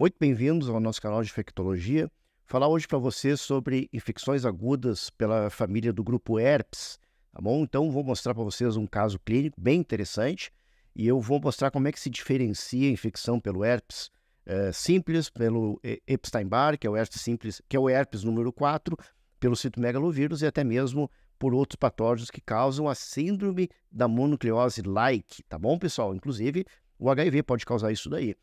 Muito bem-vindos ao nosso canal de infectologia. Falar hoje para vocês sobre infecções agudas pela família do grupo herpes, tá bom? Então vou mostrar para vocês um caso clínico bem interessante e eu vou mostrar como é que se diferencia a infecção pelo herpes é, simples, pelo Epstein-Barr, que é o herpes simples, que é o herpes número 4, pelo citomegalovírus e até mesmo por outros patógenos que causam a síndrome da mononucleose like, tá bom, pessoal? Inclusive, o HIV pode causar isso daí.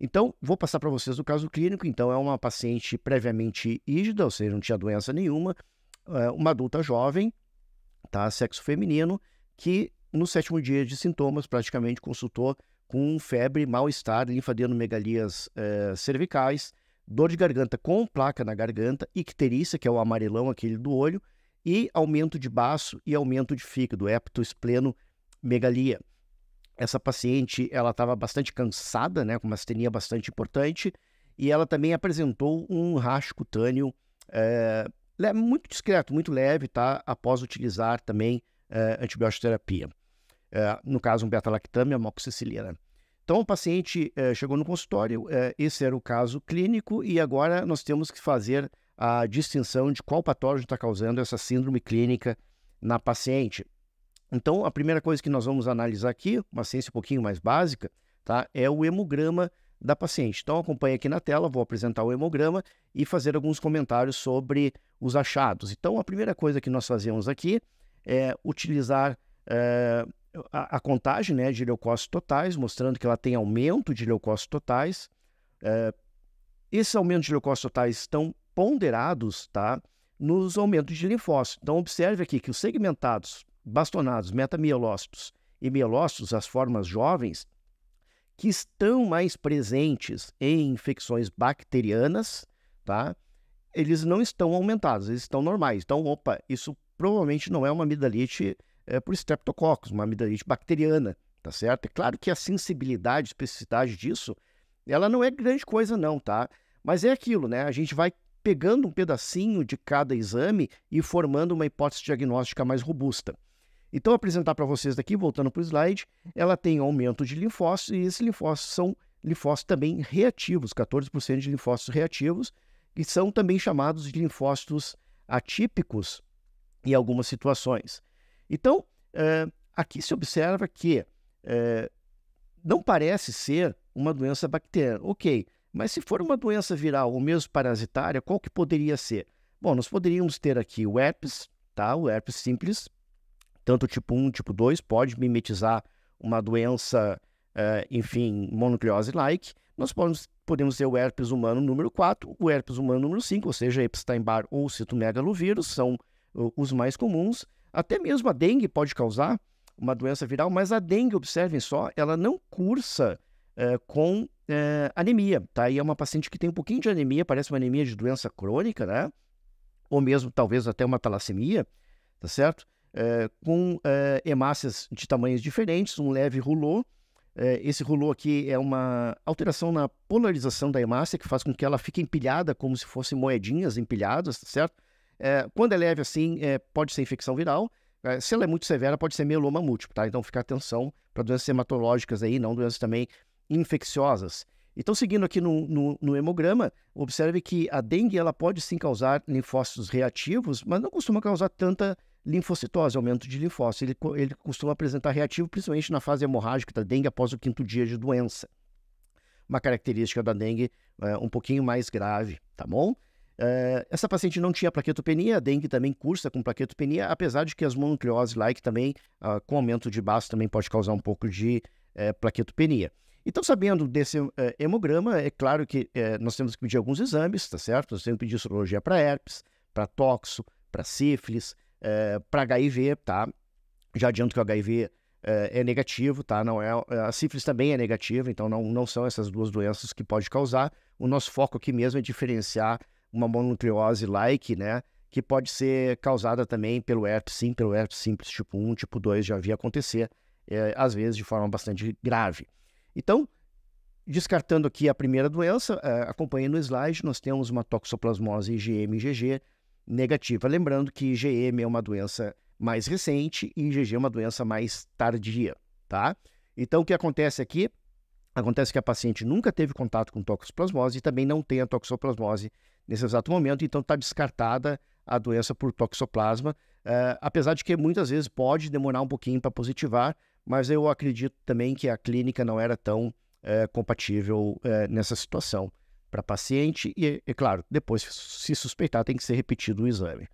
Então, vou passar para vocês o caso clínico. Então, é uma paciente previamente ígida, ou seja, não tinha doença nenhuma, eh, uma adulta jovem, tá? sexo feminino, que no sétimo dia de sintomas praticamente consultou com febre, mal-estar, linfadenomegalias megalias eh, cervicais, dor de garganta com placa na garganta, icterícia, que é o amarelão aquele do olho, e aumento de baço e aumento de fígado, heptospleno megalia. Essa paciente, ela estava bastante cansada, né, com uma astenia bastante importante, e ela também apresentou um racho cutâneo é, muito discreto, muito leve, tá? Após utilizar também é, antibiótico terapia. É, no caso, um beta-lactame e amoxicilina. Então, o paciente é, chegou no consultório, esse era o caso clínico, e agora nós temos que fazer a distinção de qual patógeno está causando essa síndrome clínica na paciente. Então, a primeira coisa que nós vamos analisar aqui, uma ciência um pouquinho mais básica, tá? é o hemograma da paciente. Então, acompanhe aqui na tela, vou apresentar o hemograma e fazer alguns comentários sobre os achados. Então, a primeira coisa que nós fazemos aqui é utilizar é, a, a, contagem né, de leucócitos totais, mostrando que ela tem aumento de leucócitos totais. É, esses aumentos de leucócitos totais estão ponderados tá, nos aumentos de linfócitos. Então, observe aqui que os segmentados bastonados, metamielócitos e mielócitos, as formas jovens, que estão mais presentes em infecções bacterianas, tá? Eles não estão aumentados, eles estão normais. Então, opa, isso provavelmente não é uma amidalite é, por streptococcus, uma amidalite bacteriana, tá certo? É claro que a sensibilidade, especificidade disso, ela não é grande coisa não, tá? Mas é aquilo, né? A gente vai pegando um pedacinho de cada exame e formando uma hipótese diagnóstica mais robusta. Então, apresentar para vocês daqui, voltando para o slide, ela tem aumento de linfócitos e esses linfócitos são linfócitos também reativos, 14% de linfócitos reativos, que são também chamados de linfócitos atípicos em algumas situações. Então, eh, aqui se observa que eh, não parece ser uma doença bacteriana. Ok, mas se for uma doença viral ou mesmo parasitária, qual que poderia ser? Bom, nós poderíamos ter aqui o herpes, tá? o herpes simples, tanto tipo 1, tipo 2, pode mimetizar uma doença, uh, enfim, mononucleose-like. Nós podemos, podemos ter o herpes humano número 4, o herpes humano número 5, ou seja, Epstein-Barr ou citomegalovírus, são uh, os mais comuns. Até mesmo a dengue pode causar uma doença viral, mas a dengue, observem só, ela não cursa uh, com eh, anemia, tá? E é uma paciente que tem um pouquinho de anemia, parece uma anemia de doença crônica, né? Ou mesmo, talvez, até uma talassemia, tá certo? Eh, com eh, hemácias de tamanhos diferentes, um leve rulô. Eh, esse rulô aqui é uma alteração na polarização da hemácia que faz com que ela fique empilhada como se fossem moedinhas empilhadas, tá certo? quando é leve assim, pode ser infecção viral. se ela é muito severa, pode ser mieloma múltiplo, tá? Então, fica atenção para doenças hematológicas aí, não doenças também infecciosas. Então, seguindo aqui no, no, no, hemograma, observe que a dengue ela pode sim causar linfócitos reativos, mas não costuma causar tanta Linfocitose, aumento de linfócitos. Ele, ele costuma apresentar reativo, principalmente na fase hemorrágica da dengue após o quinto dia de doença. Uma característica da dengue é, um pouquinho mais grave, tá bom? É, essa paciente não tinha plaquetopenia, a dengue também cursa com plaquetopenia, apesar de que as mononucleose like também, ah, com aumento de baço, também pode causar um pouco de é, plaquetopenia. Então, sabendo desse é, hemograma, é claro que é, nós temos que pedir alguns exames, tá certo? Nós temos que pedir sorologia para herpes, para toxo, para sífilis, eh, para HIV, tá? Já adianto que o HIV é, eh, é, negativo, tá? Não é, eh, a sífilis também é negativa, então não, não são essas duas doenças que pode causar. O nosso foco aqui mesmo é diferenciar uma mononucleose like, né? Que pode ser causada também pelo herpes sim, pelo herpes simples tipo 1, tipo 2, já havia acontecer, é, às vezes de forma bastante grave. Então, descartando aqui a primeira doença, é, acompanhando o slide, nós temos uma toxoplasmose IgM-IgG, negativa. Lembrando que IgM é uma doença mais recente e IgG é uma doença mais tardia, tá? Então, o que acontece aqui? Acontece que a paciente nunca teve contato com toxoplasmose e também não tem a toxoplasmose nesse exato momento, então está descartada a doença por toxoplasma, uh, apesar de que muitas vezes pode demorar um pouquinho para positivar, mas eu acredito também que a clínica não era tão uh, compatível uh, nessa situação para paciente e, é claro, depois se suspeitar tem que ser repetido o exame.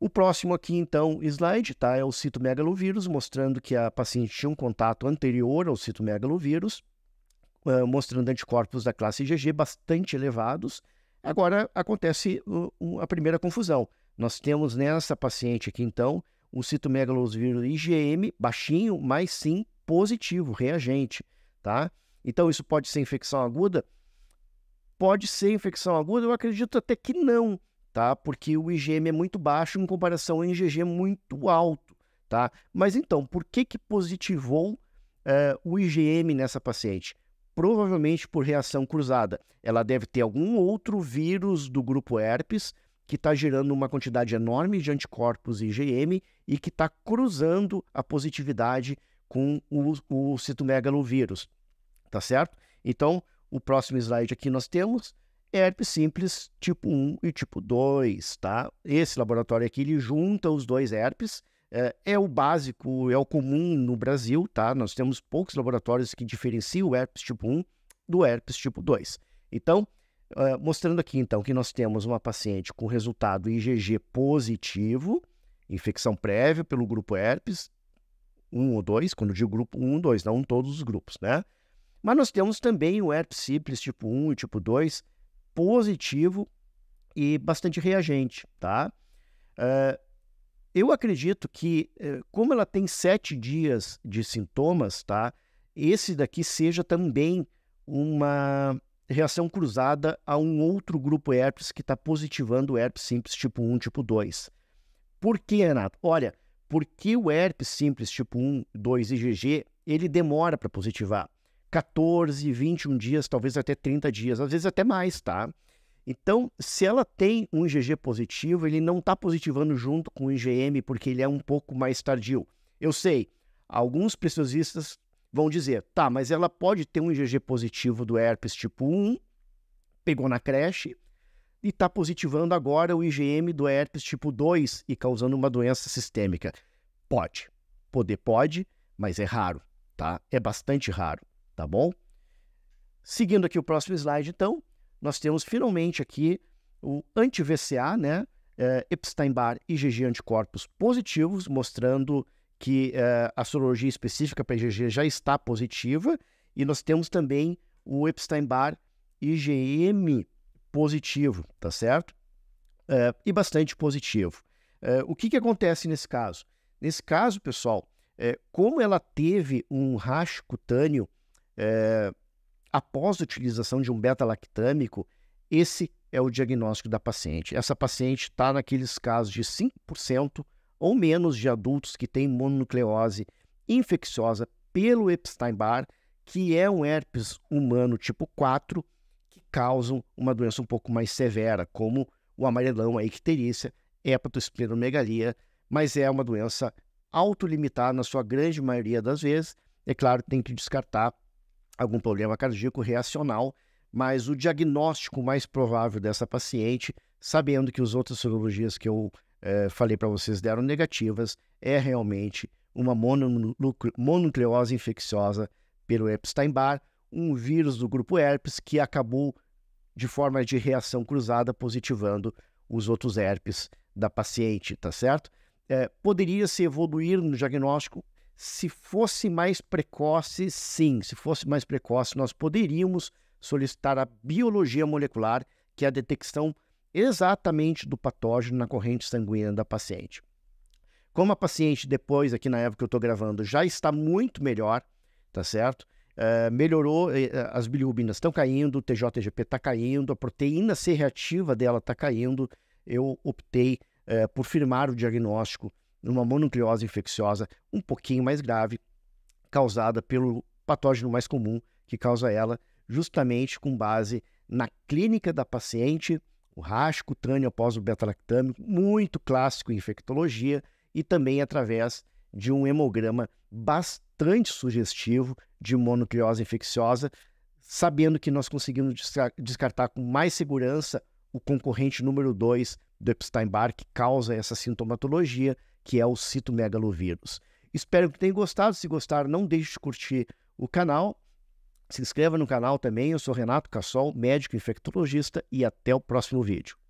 O próximo aqui, então, slide, tá? É o citomegalovírus, mostrando que a paciente tinha um contato anterior ao citomegalovírus, mostrando anticorpos da classe IgG bastante elevados. Agora acontece a primeira confusão. Nós temos nessa paciente aqui, então, um citomegalovírus IgM baixinho, mas sim positivo, reagente, tá? Então, isso pode ser infecção aguda? pode ser infecção aguda? Eu acredito até que não, tá? Porque o IgM é muito baixo em comparação ao IgG muito alto, tá? Mas então, por que que positivou uh, o IgM nessa paciente? Provavelmente por reação cruzada. Ela deve ter algum outro vírus do grupo herpes que está gerando uma quantidade enorme de anticorpos IgM e que está cruzando a positividade com o, o citomegalovírus, tá certo? Então, o próximo slide aqui nós temos herpes simples tipo 1 e tipo 2, tá? Esse laboratório aqui, ele junta os dois herpes, é, é o básico, é o comum no Brasil, tá? Nós temos poucos laboratórios que diferenciam o herpes tipo 1 do herpes tipo 2. Então, Uh, mostrando aqui então que nós temos uma paciente com resultado IgG positivo, infecção prévia pelo grupo herpes, um ou dois, quando digo grupo um, dois, não todos os grupos, né? Mas nós temos também o herpes simples tipo 1 e tipo 2 positivo e bastante reagente, tá? Uh, eu acredito que, eh, como ela tem sete dias de sintomas, tá? Esse daqui seja também uma reação cruzada a um outro grupo herpes que está positivando o herpes simples tipo 1, tipo 2. Por que, Renato? Olha, porque o herpes simples tipo 1, 2 e GG, ele demora para positivar. 14, 21 dias, talvez até 30 dias, às vezes até mais, tá? Então, se ela tem um IgG positivo, ele não está positivando junto com o IgM, porque ele é um pouco mais tardio. Eu sei, alguns preciosistas vão dizer, tá, mas ela pode ter um IgG positivo do herpes tipo 1, pegou na creche, e está positivando agora o IgM do herpes tipo 2 e causando uma doença sistêmica. Pode. Poder pode, mas é raro, tá? É bastante raro tá bom? Seguindo aqui o próximo slide, então, nós temos finalmente aqui o anti-VCA, né? É, Epstein-Barr IgG anticorpos positivos, mostrando que é, a sorologia específica para IgG já está positiva. E nós temos também o Epstein-Barr IgM positivo, tá certo? É, e bastante positivo. É, o que, que acontece nesse caso? Nesse caso, pessoal, é, como ela teve um rash cutâneo é, após a utilização de um beta-lactâmico, esse é o diagnóstico da paciente. Essa paciente está naqueles casos de 5% ou menos de adultos que têm mononucleose infecciosa pelo Epstein-Barr, que é um herpes humano tipo 4, que causam uma doença um pouco mais severa, como o amarelão, a icterícia, hepatosplenomegalia, mas é uma doença autolimitada na sua grande maioria das vezes. É claro, tem que descartar algum problema cardíaco reacional, mas o diagnóstico mais provável dessa paciente, sabendo que as outras cirurgias que eu eh, falei para vocês deram negativas, é realmente uma mononucleose infecciosa pelo Epstein-Barr, um vírus do grupo herpes que acabou de forma de reação cruzada positivando os outros herpes da paciente, tá certo? É, poderia se evoluir no diagnóstico? Se fosse mais precoce, sim, se fosse mais precoce, nós poderíamos solicitar a biologia molecular, que é a detecção exatamente do patógeno na corrente sanguínea da paciente. Como a paciente, depois, aqui na época que eu estou gravando, já está muito melhor, tá certo? Uh, melhorou, uh, as bilirubinas estão caindo, o TJGP está caindo, a proteína C reativa dela está caindo, eu optei uh, por firmar o diagnóstico numa mononucleose infecciosa um pouquinho mais grave, causada pelo patógeno mais comum que causa ela, justamente com base na clínica da paciente, o rash cutâneo após o beta-lactâmico, muito clássico em infectologia, e também através de um hemograma bastante sugestivo de mononucleose infecciosa, sabendo que nós conseguimos descartar com mais segurança o concorrente número 2 do Epstein-Barr, que causa essa sintomatologia, que é o citomegalovírus. Espero que tenham gostado. Se gostar, não deixe de curtir o canal. Se inscreva no canal também. Eu sou Renato Cassol, médico infectologista, e até o próximo vídeo.